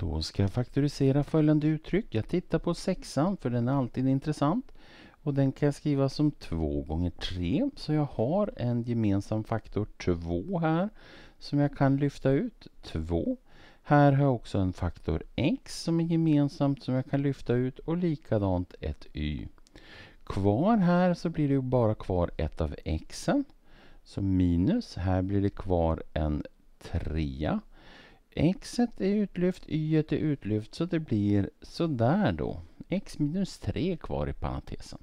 Då ska jag faktorisera följande uttryck. Jag tittar på sexan för den är alltid intressant. Och den kan jag skriva som 2 gånger 3. Så jag har en gemensam faktor 2 här som jag kan lyfta ut. 2. Här har jag också en faktor x som är gemensamt som jag kan lyfta ut och likadant ett y. Kvar här så blir det bara kvar ett av x. Så minus, här blir det kvar en trea X är utlyft, y är utlyft så det blir sådär då. X minus 3 kvar i parentesen.